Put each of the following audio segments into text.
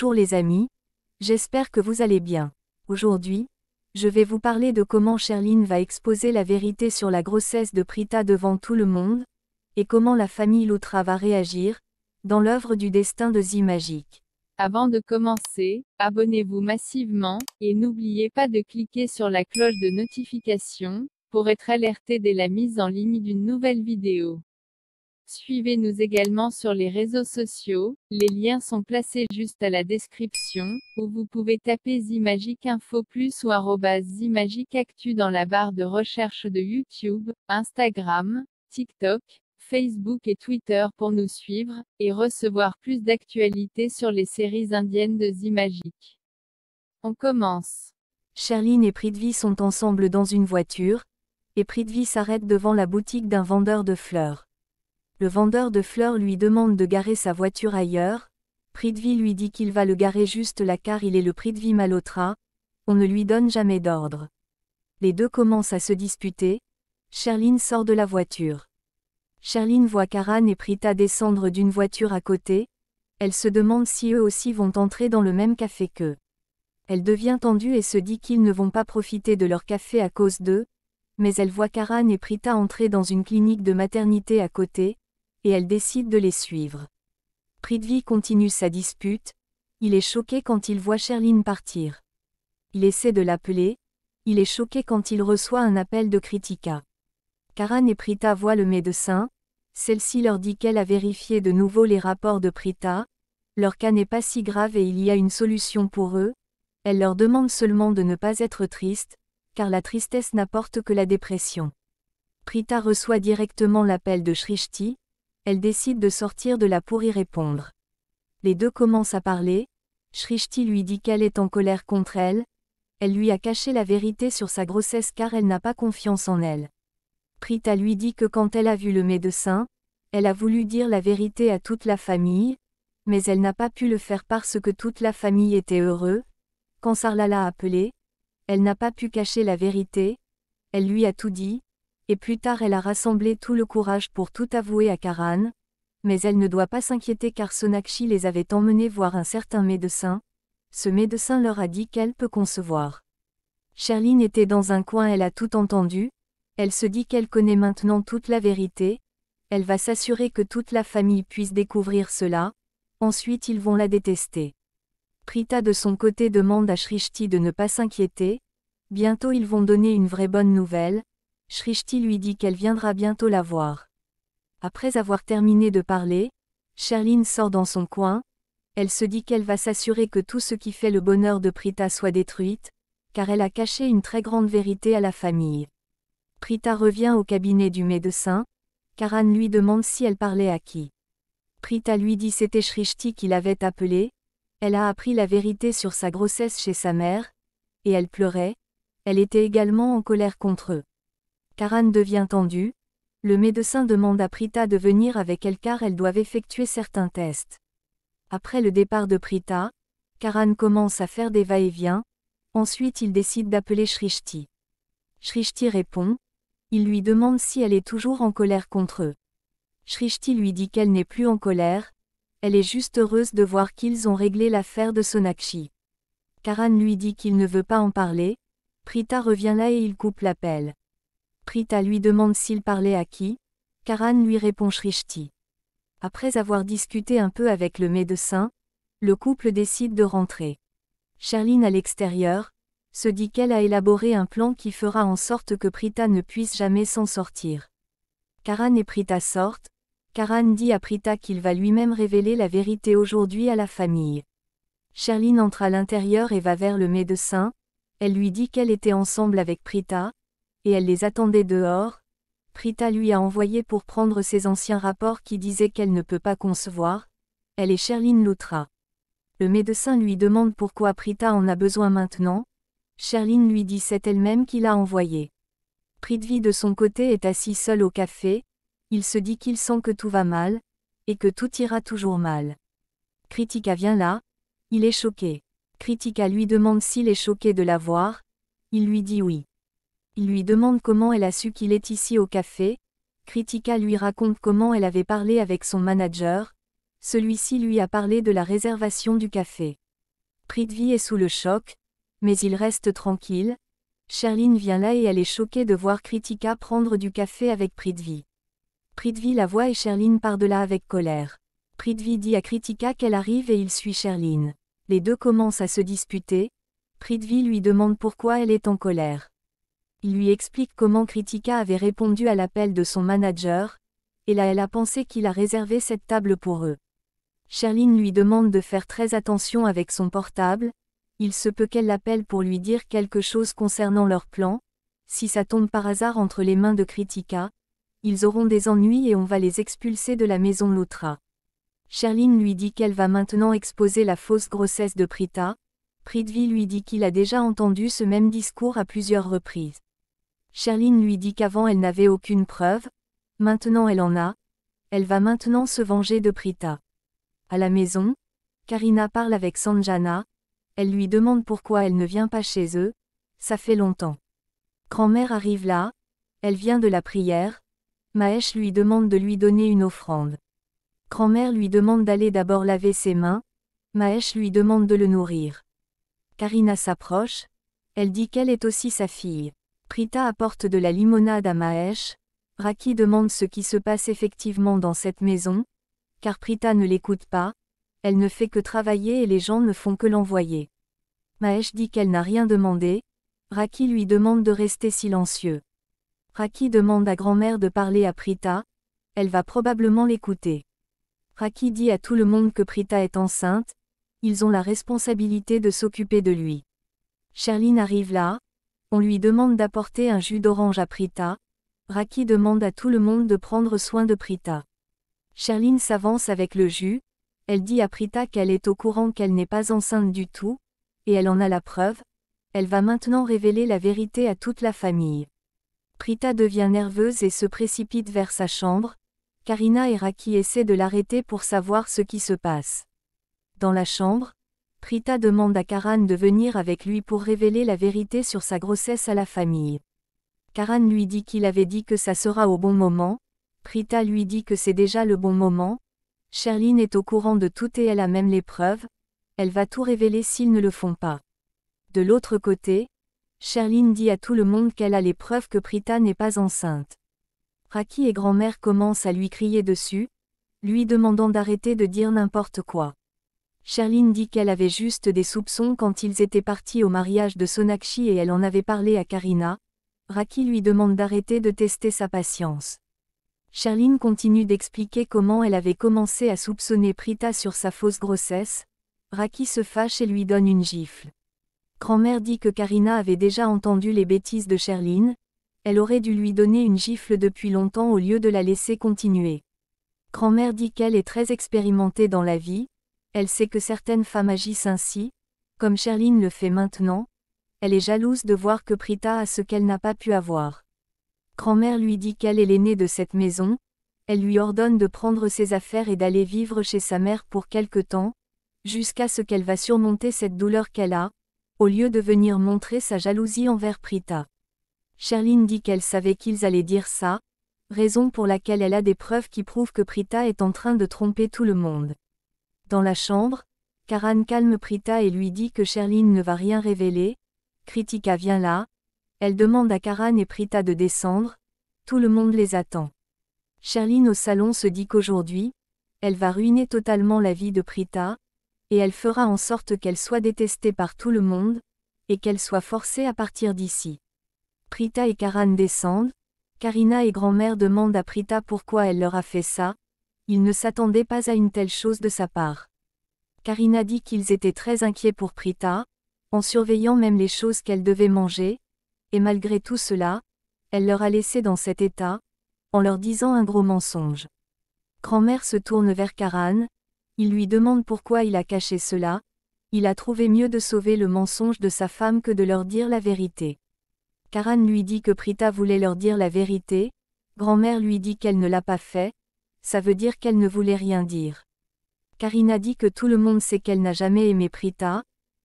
Bonjour les amis, j'espère que vous allez bien. Aujourd'hui, je vais vous parler de comment Cherline va exposer la vérité sur la grossesse de Prita devant tout le monde, et comment la famille Loutra va réagir, dans l'œuvre du destin de Z Magique. Avant de commencer, abonnez-vous massivement, et n'oubliez pas de cliquer sur la cloche de notification, pour être alerté dès la mise en ligne d'une nouvelle vidéo. Suivez-nous également sur les réseaux sociaux, les liens sont placés juste à la description, ou vous pouvez taper Zimagic Info Plus ou Zimagic Actu dans la barre de recherche de YouTube, Instagram, TikTok, Facebook et Twitter pour nous suivre, et recevoir plus d'actualités sur les séries indiennes de Zimagic. On commence. Sherline et Prithvi sont ensemble dans une voiture, et Prithvi s'arrête devant la boutique d'un vendeur de fleurs le vendeur de fleurs lui demande de garer sa voiture ailleurs, Pridvi lui dit qu'il va le garer juste là car il est le Pridvi malotra. on ne lui donne jamais d'ordre. Les deux commencent à se disputer, Sherline sort de la voiture. Sherline voit Karan et Prita descendre d'une voiture à côté, elle se demande si eux aussi vont entrer dans le même café qu'eux. Elle devient tendue et se dit qu'ils ne vont pas profiter de leur café à cause d'eux, mais elle voit Karan et Prita entrer dans une clinique de maternité à côté, et elle décide de les suivre. Prithvi continue sa dispute, il est choqué quand il voit Sherline partir. Il essaie de l'appeler, il est choqué quand il reçoit un appel de Kritika. Karan et Prita voient le médecin, celle-ci leur dit qu'elle a vérifié de nouveau les rapports de Prita, leur cas n'est pas si grave et il y a une solution pour eux, elle leur demande seulement de ne pas être triste, car la tristesse n'apporte que la dépression. Prita reçoit directement l'appel de Shrishti, elle décide de sortir de là pour y répondre. Les deux commencent à parler, Shrishti lui dit qu'elle est en colère contre elle, elle lui a caché la vérité sur sa grossesse car elle n'a pas confiance en elle. Prita lui dit que quand elle a vu le médecin, elle a voulu dire la vérité à toute la famille, mais elle n'a pas pu le faire parce que toute la famille était heureux. Quand Sarla l'a appelée, elle n'a pas pu cacher la vérité, elle lui a tout dit, et plus tard elle a rassemblé tout le courage pour tout avouer à Karan, mais elle ne doit pas s'inquiéter car Sonakshi les avait emmenés voir un certain médecin. Ce médecin leur a dit qu'elle peut concevoir. Sherline était dans un coin, elle a tout entendu, elle se dit qu'elle connaît maintenant toute la vérité, elle va s'assurer que toute la famille puisse découvrir cela, ensuite ils vont la détester. Prita de son côté demande à Shrishti de ne pas s'inquiéter, bientôt ils vont donner une vraie bonne nouvelle, Shrishti lui dit qu'elle viendra bientôt la voir. Après avoir terminé de parler, Sherline sort dans son coin, elle se dit qu'elle va s'assurer que tout ce qui fait le bonheur de Prita soit détruite, car elle a caché une très grande vérité à la famille. Prita revient au cabinet du médecin, Karan lui demande si elle parlait à qui. Prita lui dit c'était Shrishti qui l'avait appelée, elle a appris la vérité sur sa grossesse chez sa mère, et elle pleurait, elle était également en colère contre eux. Karan devient tendue. Le médecin demande à Prita de venir avec elle car elles doivent effectuer certains tests. Après le départ de Prita, Karan commence à faire des va-et-vient. Ensuite, il décide d'appeler Shrishti. Shrishti répond. Il lui demande si elle est toujours en colère contre eux. Shrishti lui dit qu'elle n'est plus en colère, elle est juste heureuse de voir qu'ils ont réglé l'affaire de Sonakshi. Karan lui dit qu'il ne veut pas en parler, Prita revient là et il coupe l'appel. Prita lui demande s'il parlait à qui. Karan lui répond Shrishti. Après avoir discuté un peu avec le médecin, le couple décide de rentrer. Sherline à l'extérieur, se dit qu'elle a élaboré un plan qui fera en sorte que Prita ne puisse jamais s'en sortir. Karan et Prita sortent, Karan dit à Prita qu'il va lui-même révéler la vérité aujourd'hui à la famille. Sherline entre à l'intérieur et va vers le médecin, elle lui dit qu'elle était ensemble avec Prita, et elle les attendait dehors, Prita lui a envoyé pour prendre ses anciens rapports qui disaient qu'elle ne peut pas concevoir, elle est Sherline Loutra. Le médecin lui demande pourquoi Prita en a besoin maintenant, Sherline lui dit c'est elle-même qui l'a envoyé. Pritvi de son côté est assis seul au café, il se dit qu'il sent que tout va mal, et que tout ira toujours mal. Kritika vient là, il est choqué. Kritika lui demande s'il est choqué de la voir, il lui dit oui. Il lui demande comment elle a su qu'il est ici au café, Kritika lui raconte comment elle avait parlé avec son manager, celui-ci lui a parlé de la réservation du café. Prithvi est sous le choc, mais il reste tranquille, Sherline vient là et elle est choquée de voir Kritika prendre du café avec Prithvi. Prithvi la voit et Sherline part de là avec colère. Prithvi dit à Kritika qu'elle arrive et il suit Sherline. Les deux commencent à se disputer. Prithvi lui demande pourquoi elle est en colère. Il lui explique comment Critica avait répondu à l'appel de son manager, et là elle a pensé qu'il a réservé cette table pour eux. Sherline lui demande de faire très attention avec son portable, il se peut qu'elle l'appelle pour lui dire quelque chose concernant leur plan, si ça tombe par hasard entre les mains de Critica, ils auront des ennuis et on va les expulser de la maison Loutra. Sherline lui dit qu'elle va maintenant exposer la fausse grossesse de Prita, Pridvi lui dit qu'il a déjà entendu ce même discours à plusieurs reprises. Sherline lui dit qu'avant elle n'avait aucune preuve, maintenant elle en a, elle va maintenant se venger de Prita. À la maison, Karina parle avec Sanjana, elle lui demande pourquoi elle ne vient pas chez eux, ça fait longtemps. Grand-mère arrive là, elle vient de la prière, Mahesh lui demande de lui donner une offrande. Grand-mère lui demande d'aller d'abord laver ses mains, Mahesh lui demande de le nourrir. Karina s'approche, elle dit qu'elle est aussi sa fille. Prita apporte de la limonade à Mahesh, Raki demande ce qui se passe effectivement dans cette maison, car Prita ne l'écoute pas, elle ne fait que travailler et les gens ne font que l'envoyer. Mahesh dit qu'elle n'a rien demandé, Raki lui demande de rester silencieux. Raki demande à grand-mère de parler à Prita, elle va probablement l'écouter. Raki dit à tout le monde que Prita est enceinte, ils ont la responsabilité de s'occuper de lui. Sherline arrive là, on lui demande d'apporter un jus d'orange à Prita. Raki demande à tout le monde de prendre soin de Prita. Sherline s'avance avec le jus. Elle dit à Prita qu'elle est au courant qu'elle n'est pas enceinte du tout, et elle en a la preuve. Elle va maintenant révéler la vérité à toute la famille. Prita devient nerveuse et se précipite vers sa chambre. Karina et Raki essaient de l'arrêter pour savoir ce qui se passe. Dans la chambre, Prita demande à Karan de venir avec lui pour révéler la vérité sur sa grossesse à la famille. Karan lui dit qu'il avait dit que ça sera au bon moment, Prita lui dit que c'est déjà le bon moment, Sherline est au courant de tout et elle a même les preuves, elle va tout révéler s'ils ne le font pas. De l'autre côté, Sherline dit à tout le monde qu'elle a les preuves que Prita n'est pas enceinte. Raki et grand-mère commencent à lui crier dessus, lui demandant d'arrêter de dire n'importe quoi. Sherline dit qu'elle avait juste des soupçons quand ils étaient partis au mariage de Sonakshi et elle en avait parlé à Karina. Raki lui demande d'arrêter de tester sa patience. Sherline continue d'expliquer comment elle avait commencé à soupçonner Prita sur sa fausse grossesse. Raki se fâche et lui donne une gifle. Grand-mère dit que Karina avait déjà entendu les bêtises de Sherline. Elle aurait dû lui donner une gifle depuis longtemps au lieu de la laisser continuer. Grand-mère dit qu'elle est très expérimentée dans la vie, elle sait que certaines femmes agissent ainsi, comme Cherline le fait maintenant. Elle est jalouse de voir que Prita a ce qu'elle n'a pas pu avoir. Grand-mère lui dit qu'elle est l'aînée de cette maison, elle lui ordonne de prendre ses affaires et d'aller vivre chez sa mère pour quelque temps, jusqu'à ce qu'elle va surmonter cette douleur qu'elle a, au lieu de venir montrer sa jalousie envers Prita. Cherline dit qu'elle savait qu'ils allaient dire ça, raison pour laquelle elle a des preuves qui prouvent que Prita est en train de tromper tout le monde. Dans la chambre, Karan calme Prita et lui dit que Sherline ne va rien révéler. Kritika vient là. Elle demande à Karan et Prita de descendre. Tout le monde les attend. Sherline au salon se dit qu'aujourd'hui, elle va ruiner totalement la vie de Prita, et elle fera en sorte qu'elle soit détestée par tout le monde, et qu'elle soit forcée à partir d'ici. Prita et Karan descendent, Karina et grand-mère demandent à Prita pourquoi elle leur a fait ça, il ne s'attendait pas à une telle chose de sa part. Karina dit qu'ils étaient très inquiets pour Prita, en surveillant même les choses qu'elle devait manger, et malgré tout cela, elle leur a laissé dans cet état, en leur disant un gros mensonge. Grand-mère se tourne vers Karan, il lui demande pourquoi il a caché cela, il a trouvé mieux de sauver le mensonge de sa femme que de leur dire la vérité. Karan lui dit que Prita voulait leur dire la vérité, grand-mère lui dit qu'elle ne l'a pas fait, ça veut dire qu'elle ne voulait rien dire. Karina dit que tout le monde sait qu'elle n'a jamais aimé Prita,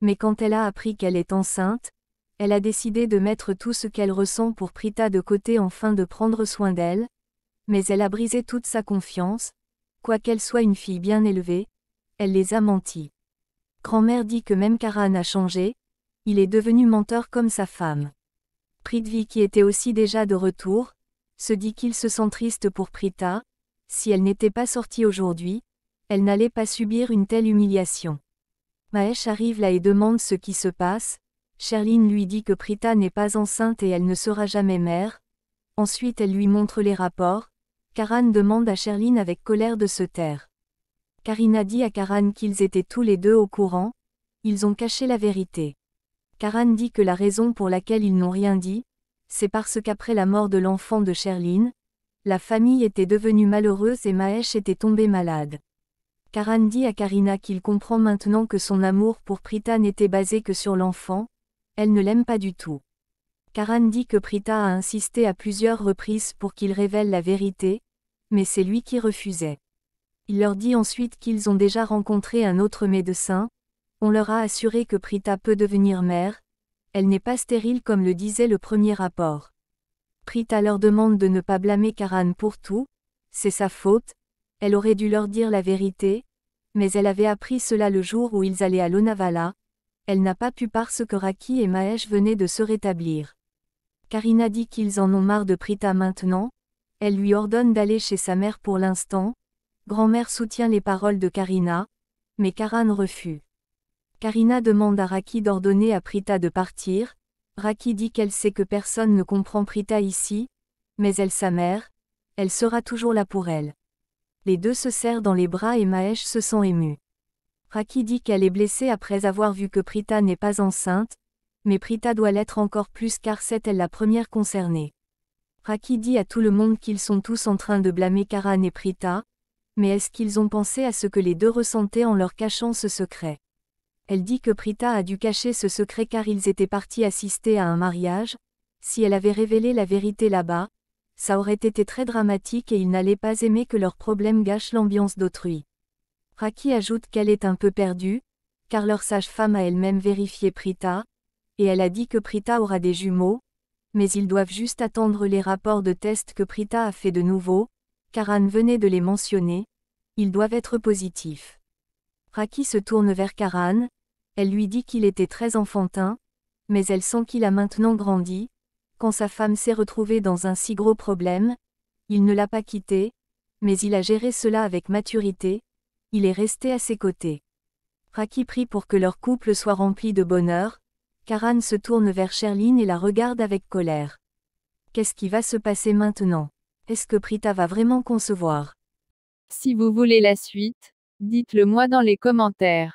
mais quand elle a appris qu'elle est enceinte, elle a décidé de mettre tout ce qu'elle ressent pour Prita de côté enfin de prendre soin d'elle, mais elle a brisé toute sa confiance, quoiqu'elle soit une fille bien élevée, elle les a menti. Grand-mère dit que même Karan a changé, il est devenu menteur comme sa femme. Prithvi qui était aussi déjà de retour, se dit qu'il se sent triste pour Prita, si elle n'était pas sortie aujourd'hui, elle n'allait pas subir une telle humiliation. Maesh arrive là et demande ce qui se passe, Sherline lui dit que Prita n'est pas enceinte et elle ne sera jamais mère, ensuite elle lui montre les rapports, Karan demande à Sherline avec colère de se taire. Karina dit à Karan qu'ils étaient tous les deux au courant, ils ont caché la vérité. Karan dit que la raison pour laquelle ils n'ont rien dit, c'est parce qu'après la mort de l'enfant de Sherline, la famille était devenue malheureuse et Mahesh était tombé malade. Karan dit à Karina qu'il comprend maintenant que son amour pour Prita n'était basé que sur l'enfant, elle ne l'aime pas du tout. Karan dit que Prita a insisté à plusieurs reprises pour qu'il révèle la vérité, mais c'est lui qui refusait. Il leur dit ensuite qu'ils ont déjà rencontré un autre médecin, on leur a assuré que Prita peut devenir mère, elle n'est pas stérile comme le disait le premier rapport. Prita leur demande de ne pas blâmer Karan pour tout, c'est sa faute, elle aurait dû leur dire la vérité, mais elle avait appris cela le jour où ils allaient à Lonavala, elle n'a pas pu parce que Raki et Mahesh venaient de se rétablir. Karina dit qu'ils en ont marre de Prita maintenant, elle lui ordonne d'aller chez sa mère pour l'instant, grand-mère soutient les paroles de Karina, mais Karan refuse. Karina demande à Raki d'ordonner à Prita de partir, Raki dit qu'elle sait que personne ne comprend Prita ici, mais elle sa mère, elle sera toujours là pour elle. Les deux se serrent dans les bras et Mahesh se sent ému. Raki dit qu'elle est blessée après avoir vu que Prita n'est pas enceinte, mais Prita doit l'être encore plus car c'est elle la première concernée. Raki dit à tout le monde qu'ils sont tous en train de blâmer Karan et Prita, mais est-ce qu'ils ont pensé à ce que les deux ressentaient en leur cachant ce secret elle dit que Prita a dû cacher ce secret car ils étaient partis assister à un mariage, si elle avait révélé la vérité là-bas, ça aurait été très dramatique et ils n'allaient pas aimer que leurs problèmes gâchent l'ambiance d'autrui. Raki ajoute qu'elle est un peu perdue, car leur sage-femme a elle-même vérifié Prita, et elle a dit que Prita aura des jumeaux, mais ils doivent juste attendre les rapports de tests que Prita a fait de nouveau, car Anne venait de les mentionner, ils doivent être positifs. Raki se tourne vers Karan, elle lui dit qu'il était très enfantin, mais elle sent qu'il a maintenant grandi. Quand sa femme s'est retrouvée dans un si gros problème, il ne l'a pas quittée, mais il a géré cela avec maturité, il est resté à ses côtés. Raki prie pour que leur couple soit rempli de bonheur, Karan se tourne vers Sherline et la regarde avec colère. Qu'est-ce qui va se passer maintenant Est-ce que Prita va vraiment concevoir Si vous voulez la suite, dites-le moi dans les commentaires.